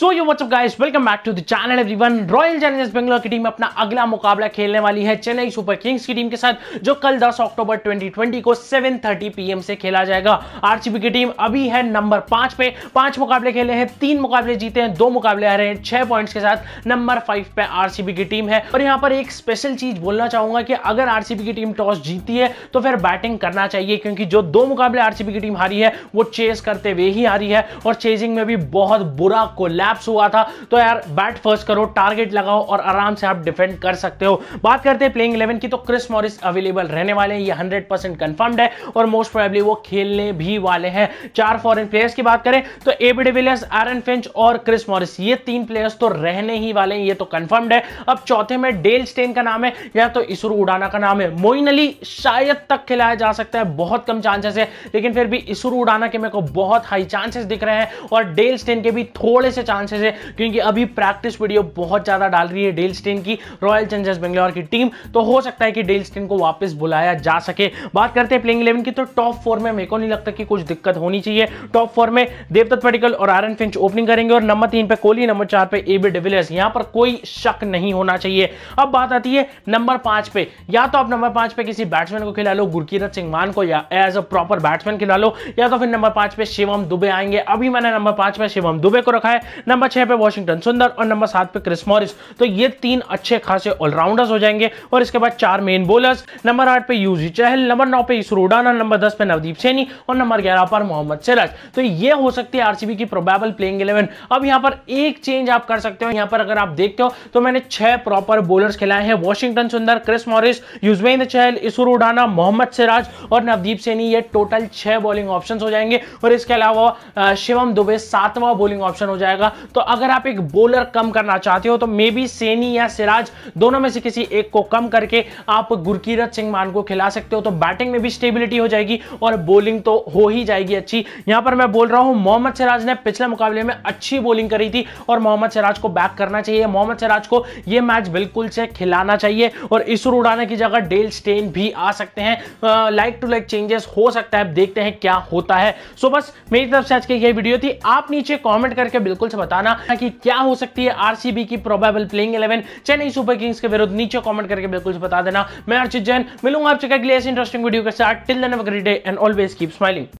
so you what's up guys welcome back to the channel everyone royal challengers Bangalore की team अपना अगला मुकाबला खेलने वाली है चेन्नई सुपर किंग्स की टीम के साथ जो कल 10 अक्टूबर 2020 को 7:30 पीएम से खेला जाएगा आरसीबी की टीम अभी है नंबर पांच पे पांच मुकाबले खेले हैं तीन मुकाबले जीते हैं दो मुकाबले हारे हैं छह पॉइंट्स के साथ नंबर फाइव पे आरसीबी की टीम है और यहाँ पर एक स्पेशल चीज बोलना चाहूंगा कि अगर आरसीबी की टीम टॉस जीती है तो फिर बैटिंग करना चाहिए क्योंकि जो दो मुकाबले आरसीबी की टीम हारी है वो चेस करते हुए ही हारी है और चेजिंग में भी बहुत बुरा कोलैप कोलैप्स हुआ था तो यार बैट फर्स्ट करो टारगेट लगाओ और आराम से आप डिफेंड कर सकते हो बात करते हैं प्लेइंग इलेवन की तो क्रिस मॉरिस अवेलेबल रहने वाले हैं ये हंड्रेड परसेंट कन्फर्म्ड है और मोस्ट प्रोबेबली वो खेलने भी वाले हैं चार फॉरन प्लेयर्स की बात करें तो एबी डिविलियर्स एरन फिंच और क्रिस मॉरिस ये तीन प्लेयर्स तो रहने ही वाले हैं ये तो कन्फर्म्ड है अब चौथे में डेल स्टेन का नाम है या तो इसरो उड़ाना का नाम है मोइन अली शायद तक खिलाया जा सकता है बहुत कम चांसेस है लेकिन फिर भी इसरो उड़ाना के मेरे को बहुत हाई चांसेस दिख रहे हैं और डेल स्टेन के भी थोड़े से चांस चांसेस है क्योंकि अभी प्रैक्टिस वीडियो बहुत ज़्यादा डाल रही है डेल स्टेन की रॉयल चैलेंजर्स बेंगलोर की टीम तो हो सकता है कि डेल स्टेन को वापस बुलाया जा सके बात करते हैं प्लेइंग इलेवन की तो टॉप फोर में मेरे को नहीं लगता कि कुछ दिक्कत होनी चाहिए टॉप फोर में देवदत्त पडिकल और आर फिंच ओपनिंग करेंगे और नंबर तीन पे कोहली नंबर चार पे एबी डिविलियर्स यहां पर कोई शक नहीं होना चाहिए अब बात आती है नंबर पांच पे या तो आप नंबर पांच पे किसी बैट्समैन को खिला लो गुरकीरत सिंह मान को या एज अ प्रॉपर बैट्समैन खिला लो या तो फिर नंबर पांच पे शिवम दुबे आएंगे अभी मैंने नंबर पांच पे शिवम दुबे को रखा है नंबर छह पे वॉशिंगटन सुंदर और नंबर सात पे क्रिस मॉरिस तो ये तीन अच्छे खासे ऑलराउंडर्स हो जाएंगे और इसके बाद चार मेन बोलर्स नंबर आठ पे यूजी चहल नंबर नौ पे इसरोडाना नंबर दस पे नवदीप सैनी और नंबर ग्यारह पर मोहम्मद सिराज तो ये हो सकती है आरसीबी की प्रोबेबल प्लेइंग इलेवन अब यहाँ पर एक चेंज आप कर सकते हो यहाँ पर अगर आप देखते हो तो मैंने छह प्रॉपर बोलर्स खिलाए हैं वॉशिंगटन सुंदर क्रिस मॉरिस युजवेंद्र चहल इसुर उडाना मोहम्मद सिराज और नवदीप सैनी ये टोटल छह बॉलिंग ऑप्शन हो जाएंगे और इसके अलावा शिवम दुबे सातवां बॉलिंग ऑप्शन हो जाएगा तो अगर आप एक बॉलर कम करना चाहते हो तो मे बी सेनी या सिराज दोनों में से किसी एक को कम करके आप गुरकीरत सिंह मान को खिला सकते हो तो बैटिंग में भी स्टेबिलिटी हो जाएगी और बॉलिंग तो हो ही जाएगी अच्छी यहां पर मैं बोल रहा हूं मोहम्मद सिराज ने पिछले मुकाबले में अच्छी बॉलिंग करी थी और मोहम्मद सिराज को बैक करना चाहिए मोहम्मद सिराज को यह मैच बिल्कुल से खिलाना चाहिए और इस उड़ाने की जगह डेल स्टेन भी आ सकते हैं लाइक टू लाइक चेंजेस हो सकता है देखते हैं क्या होता है सो बस मेरी तरफ से आज की यह वीडियो थी आप नीचे कॉमेंट करके बिल्कुल से बताना कि क्या हो सकती है आरसीबी की probable playing eleven Chennai super kings के विरुद्ध नीचे कमेंट करके बिल्कुल बता देना मैं अर्चित जैन मिलूंगा आपसे अगले ऐसे इंटरेस्टिंग वीडियो के साथ till then and always keep smiling